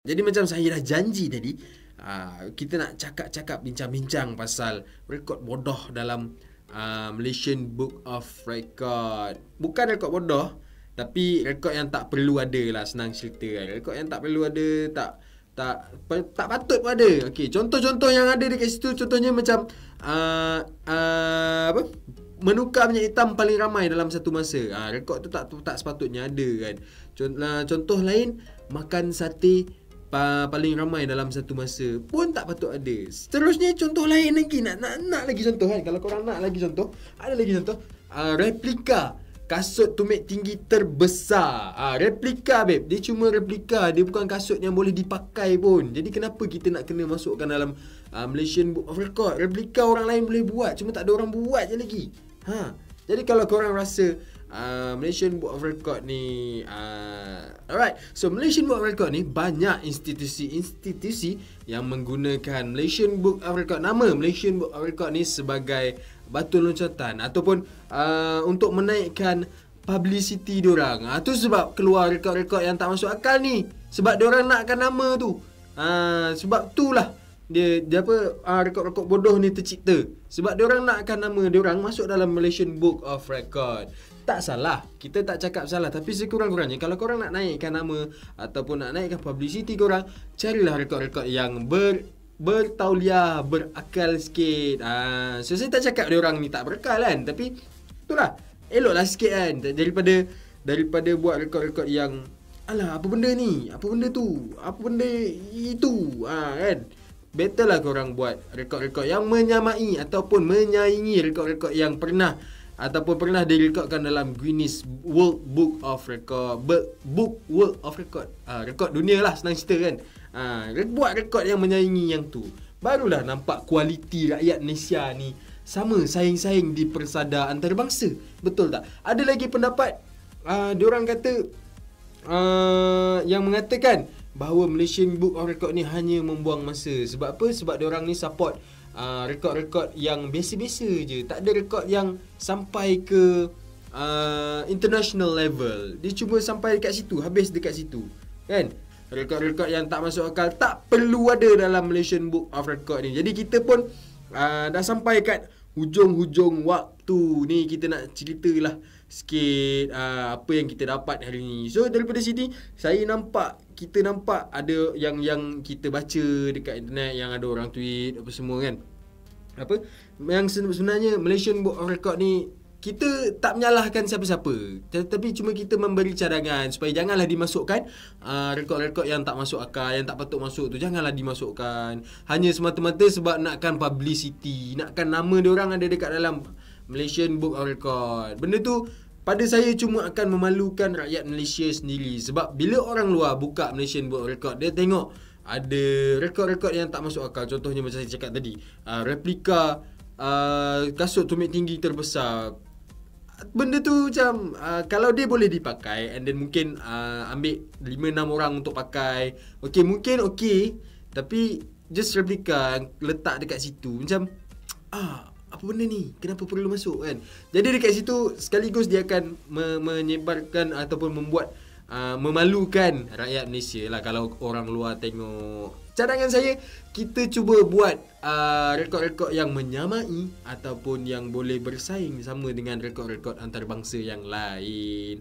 Jadi macam saya dah janji tadi uh, Kita nak cakap-cakap bincang-bincang pasal Rekod bodoh dalam uh, Malaysian Book of Record Bukan rekod bodoh Tapi rekod yang tak perlu ada lah Senang cerita kan Rekod yang tak perlu ada Tak tak pe, tak patut pun ada okay, Contoh-contoh yang ada dekat situ Contohnya macam uh, uh, apa? Menukar minyak hitam paling ramai dalam satu masa uh, Rekod tu tak, tak sepatutnya ada kan Contoh, lah, contoh lain Makan sate paling ramai dalam satu masa pun tak patut ada. Seterusnya contoh lain lagi nak nak nak lagi contoh kan. Kalau korang nak lagi contoh, ada lagi contoh. Uh, replika kasut tumit tinggi terbesar. Ah replika beb Dia cuma replika, dia bukan kasut yang boleh dipakai pun. Jadi kenapa kita nak kena masukkan dalam uh, Malaysian Book of Record? Replika orang lain boleh buat, cuma tak ada orang buat je lagi. Ha. Jadi kalau korang rasa uh, Malaysian Book of Record ni uh, Alright So Malaysian Book of Record ni Banyak institusi-institusi Yang menggunakan Malaysian Book of Record Nama Malaysian Book of Record ni Sebagai batu loncatan Ataupun uh, Untuk menaikkan Publicity diorang uh, Tu sebab keluar rekod-rekod yang tak masuk akal ni Sebab diorang nakkan nama tu uh, Sebab tu lah dia dia apa uh, rekod-rekod bodoh ni tercipta sebab dia orang nakkan nama dia orang masuk dalam Malaysian Book of Record. Tak salah. Kita tak cakap salah tapi sekurang-kurangnya kalau korang nak naikkan nama ataupun nak naikkan publicity korang carilah rekod-rekod yang ber bertauliah, berakal sikit. Ah, uh, so saya tak cakap dia orang ni tak berakal kan tapi itulah eloklah sikit kan daripada daripada buat rekod-rekod yang Alah, apa benda ni? Apa benda tu? Apa benda itu? Ah, ha, kan? Better lah korang buat rekod-rekod yang menyamai ataupun menyaingi rekod-rekod yang pernah ataupun pernah direkodkan dalam Guinness World Book of Record Book World of Record ha, rekod dunia lah senang cerita kan ha, buat rekod yang menyaingi yang tu barulah nampak kualiti rakyat Malaysia ni sama saing-saing di persada antarabangsa betul tak ada lagi pendapat uh, diorang kata uh, yang mengatakan bahawa Malaysian Book of Record ni hanya membuang masa. Sebab apa? Sebab dia orang ni support uh, rekod-rekod yang biasa-biasa je. Tak ada rekod yang sampai ke uh, international level. Dia cuma sampai dekat situ, habis dekat situ. Kan? Rekod-rekod yang tak masuk akal tak perlu ada dalam Malaysian Book of Record ni. Jadi kita pun uh, dah sampai kat hujung-hujung waktu ni kita nak ceritalah sikit uh, apa yang kita dapat hari ni. So daripada sini saya nampak kita nampak ada yang yang kita baca dekat internet yang ada orang tweet apa semua kan. Apa yang sebenarnya Malaysian Book of Record ni kita tak menyalahkan siapa-siapa tetapi cuma kita memberi cadangan supaya janganlah dimasukkan uh, ah, rekod-rekod yang tak masuk akal yang tak patut masuk tu janganlah dimasukkan hanya semata-mata sebab nakkan publicity nakkan nama dia orang ada dekat dalam Malaysian Book of Record. Benda tu pada saya cuma akan memalukan rakyat Malaysia sendiri sebab bila orang luar buka Malaysian Book of Record dia tengok ada rekod-rekod yang tak masuk akal. Contohnya macam saya cakap tadi, uh, replika uh, kasut tumit tinggi terbesar. Benda tu macam uh, kalau dia boleh dipakai and then mungkin uh, ambil 5 6 orang untuk pakai. Okey, mungkin okey, tapi just replika letak dekat situ macam ah apa benda ni? Kenapa perlu masuk kan? Jadi dekat situ sekaligus dia akan me- menyebarkan ataupun membuat uh, memalukan rakyat Malaysia lah kalau orang luar tengok. Cadangan saya, kita cuba buat uh, rekod-rekod yang menyamai ataupun yang boleh bersaing sama dengan rekod-rekod antarabangsa yang lain.